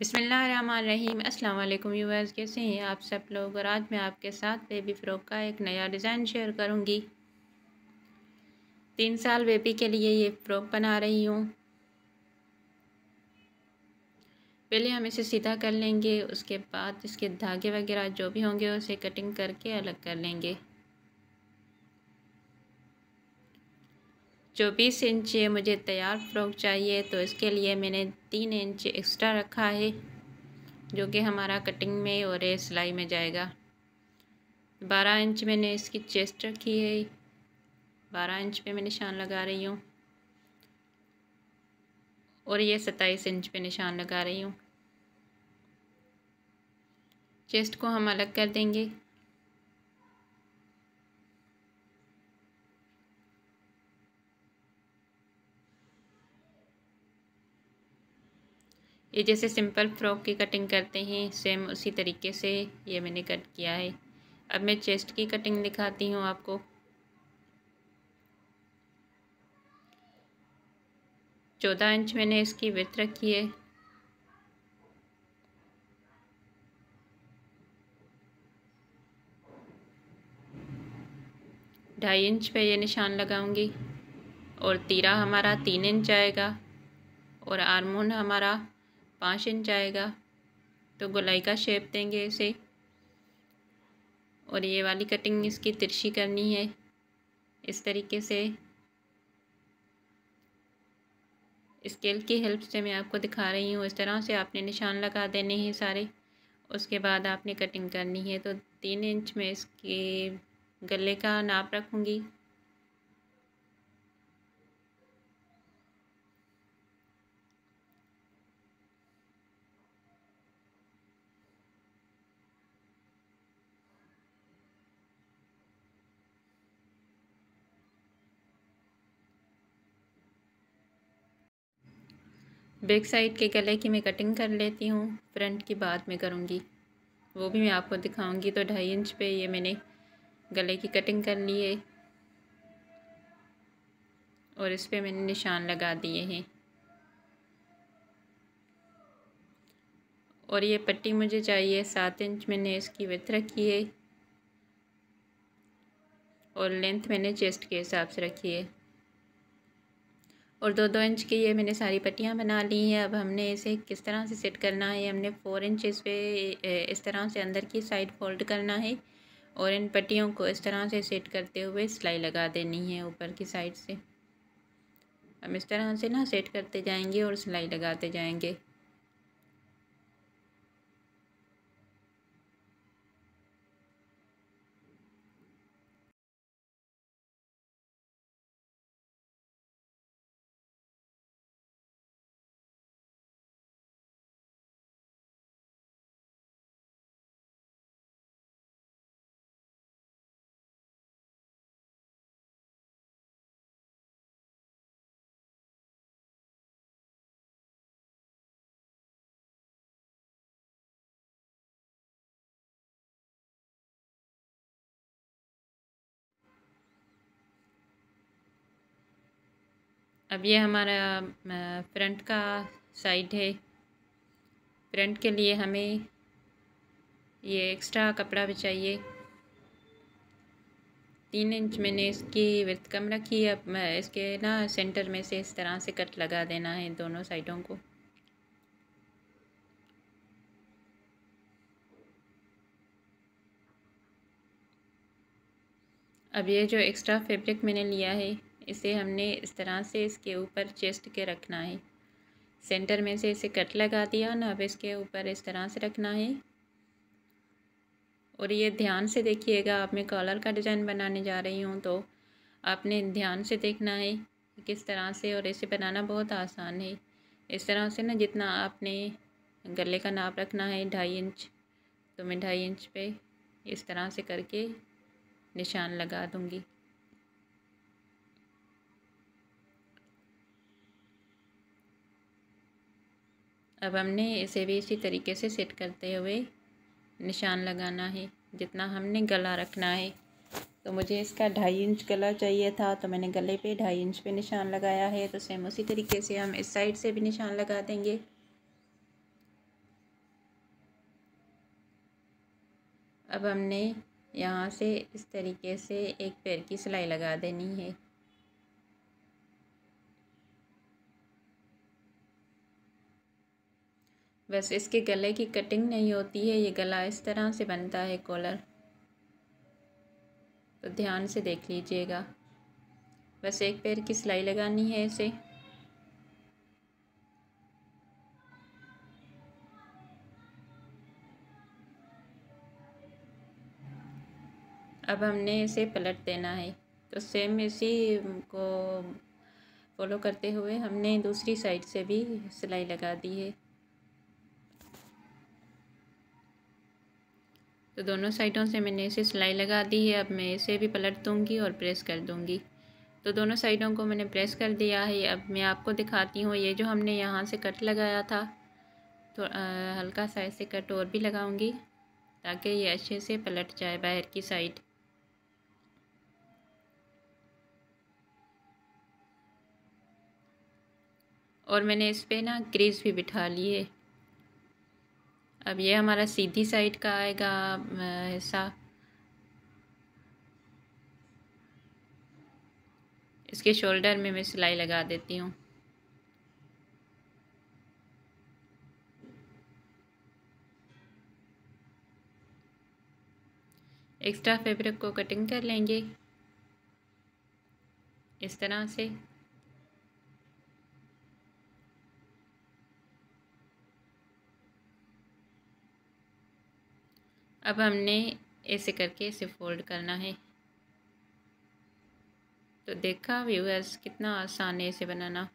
बिसमीम अल्लाम यूवर्स कैसे हैं आप सब लोग और आज मैं आपके साथ बेबी फ़्रॉक का एक नया डिज़ाइन शेयर करूंगी तीन साल बेबी के लिए ये फ़्रॉक बना रही हूँ पहले हम इसे सीधा कर लेंगे उसके बाद इसके धागे वगैरह जो भी होंगे उसे कटिंग करके अलग कर लेंगे चौबीस इंच मुझे तैयार फ्रॉक चाहिए तो इसके लिए मैंने तीन इंच एक्स्ट्रा रखा है जो कि हमारा कटिंग में और सिलाई में जाएगा बारह इंच मैंने इसकी चेस्ट रखी है बारह इंच पे मैं निशान लगा रही हूँ और ये सत्ताईस इंच पे निशान लगा रही हूँ चेस्ट को हम अलग कर देंगे ये जैसे सिंपल फ्रॉक की कटिंग करते हैं सेम उसी तरीके से ये मैंने कट किया है अब मैं चेस्ट की कटिंग दिखाती हूँ आपको चौदह इंच मैंने इसकी विथ रखी है ढाई इंच पे ये निशान लगाऊंगी और तीरा हमारा तीन इंच आएगा और आर्मोन हमारा पाँच इंच आएगा तो गोलाई का शेप देंगे इसे और ये वाली कटिंग इसकी तिरछी करनी है इस तरीके से स्केल की हेल्प से मैं आपको दिखा रही हूँ इस तरह से आपने निशान लगा देने हैं सारे उसके बाद आपने कटिंग करनी है तो तीन इंच में इसके गले का नाप रखूँगी बैक साइड के गले की मैं कटिंग कर लेती हूँ फ्रंट की बाद में करूँगी वो भी मैं आपको दिखाऊँगी तो ढाई इंच पे ये मैंने गले की कटिंग कर ली है और इस पर मैंने निशान लगा दिए हैं और ये पट्टी मुझे चाहिए सात इंच मैंने इसकी विथ रखी है और लेंथ मैंने चेस्ट के हिसाब से रखी है और दो दो इंच की ये मैंने सारी पट्टियाँ बना ली हैं अब हमने इसे किस तरह से सेट करना है हमने फ़ोर इंच इस पर इस तरह से अंदर की साइड फोल्ड करना है और इन पट्टियों को इस तरह से सेट करते हुए सिलाई लगा देनी है ऊपर की साइड से हम इस तरह से ना सेट करते जाएंगे और सिलाई लगाते जाएंगे अब ये हमारा फ्रंट का साइड है फ्रंट के लिए हमें ये एक्स्ट्रा कपड़ा भी चाहिए तीन इंच मैंने इसकी वर्थ कम रखी है अब इसके ना सेंटर में से इस तरह से कट लगा देना है दोनों साइडों को अब ये जो एक्स्ट्रा फैब्रिक मैंने लिया है इसे हमने इस तरह से इसके ऊपर चेस्ट के रखना है सेंटर में से इसे कट लगा दिया ना अब इसके ऊपर इस तरह से रखना है और ये ध्यान से देखिएगा आप मैं कॉलर का डिज़ाइन बनाने जा रही हूँ तो आपने ध्यान से देखना है किस तरह से और इसे बनाना बहुत आसान है इस तरह से ना जितना आपने गले का नाप रखना है ढाई इंच तो मैं ढाई इंच पे इस तरह से करके निशान लगा दूँगी अब हमने इसे भी इसी तरीके से सेट करते हुए निशान लगाना है जितना हमने गला रखना है तो मुझे इसका ढाई इंच गला चाहिए था तो मैंने गले पे ढाई इंच पे निशान लगाया है तो सेम उसी तरीके से हम इस साइड से भी निशान लगा देंगे अब हमने यहाँ से इस तरीके से एक पैर की सिलाई लगा देनी है बस इसके गले की कटिंग नहीं होती है ये गला इस तरह से बनता है कॉलर तो ध्यान से देख लीजिएगा बस एक पैर की सिलाई लगानी है इसे अब हमने इसे पलट देना है तो सेम इसी को फॉलो करते हुए हमने दूसरी साइड से भी सिलाई लगा दी है तो दोनों साइडों से मैंने इसे सिलाई लगा दी है अब मैं इसे भी पलट दूँगी और प्रेस कर दूँगी तो दोनों साइडों को मैंने प्रेस कर दिया है अब मैं आपको दिखाती हूँ ये जो हमने यहाँ से कट लगाया था तो हल्का सा ऐसे कट और भी लगाऊँगी ताकि ये अच्छे से पलट जाए बाहर की साइड और मैंने इस पर ना क्रीज भी बिठा ली है अब ये हमारा सीधी साइड का आएगा हिस्सा इसके शोल्डर में मैं सिलाई लगा देती हूँ एक्स्ट्रा फैब्रिक को कटिंग कर लेंगे इस तरह से अब हमने ऐसे करके इसे फोल्ड करना है तो देखा व्यूअर्स कितना आसान है इसे बनाना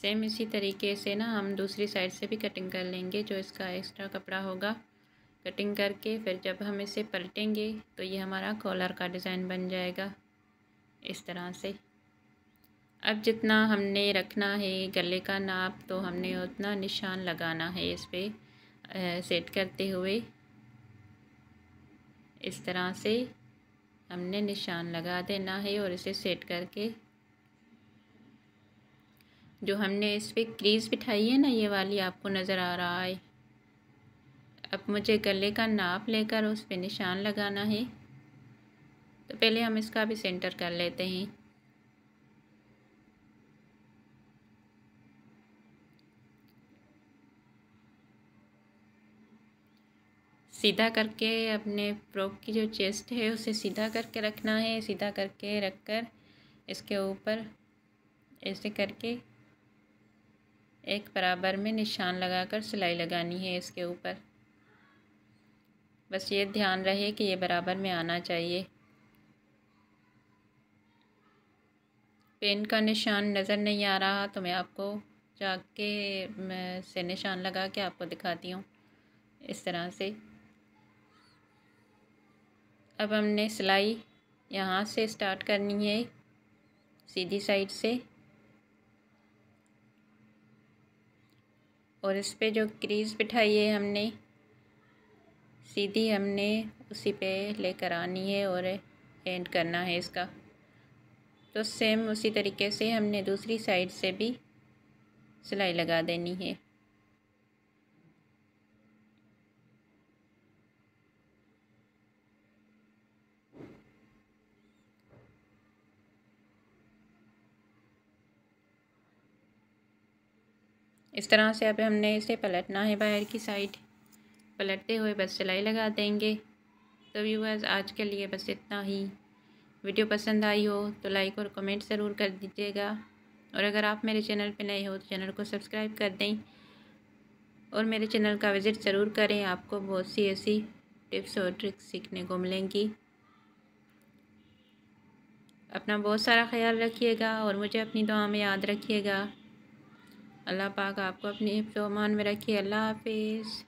सेम इसी तरीके से ना हम दूसरी साइड से भी कटिंग कर लेंगे जो इसका एक्स्ट्रा कपड़ा होगा कटिंग करके फिर जब हम इसे पलटेंगे तो ये हमारा कॉलर का डिज़ाइन बन जाएगा इस तरह से अब जितना हमने रखना है गले का नाप तो हमने उतना निशान लगाना है इस पर सेट करते हुए इस तरह से हमने निशान लगा देना है और इसे सेट करके जो हमने इस पर क्रीज़ बिठाई है ना ये वाली आपको नज़र आ रहा है अब मुझे गले का नाप लेकर उस पर निशान लगाना है तो पहले हम इसका भी सेंटर कर लेते हैं सीधा करके अपने फ्रॉक की जो चेस्ट है उसे सीधा करके रखना है सीधा करके रख कर इसके ऊपर ऐसे करके एक बराबर में निशान लगाकर सिलाई लगानी है इसके ऊपर बस ये ध्यान रहे कि ये बराबर में आना चाहिए पेन का निशान नज़र नहीं आ रहा तो मैं आपको जाके मैं से निशान लगा के आपको दिखाती हूँ इस तरह से अब हमने सिलाई यहाँ से स्टार्ट करनी है सीधी साइड से और इस पे जो क्रीज बिठाई है हमने सीधी हमने उसी पे लेकर आनी है और एंड करना है इसका तो सेम उसी तरीके से हमने दूसरी साइड से भी सिलाई लगा देनी है इस तरह से अब हमने इसे पलटना है बाहर की साइड पलटते हुए बस सिलाई लगा देंगे तो व्यूवर्स आज के लिए बस इतना ही वीडियो पसंद आई हो तो लाइक और कमेंट ज़रूर कर दीजिएगा और अगर आप मेरे चैनल पर नए हो तो चैनल को सब्सक्राइब कर दें और मेरे चैनल का विज़िट ज़रूर करें आपको बहुत सी ऐसी टिप्स और ट्रिक्स सीखने को मिलेंगी अपना बहुत सारा ख्याल रखिएगा और मुझे अपनी दुआ में याद रखिएगा अल्लाह पाक आपको अपने सामान में रखिए अल्लाह हाफिज़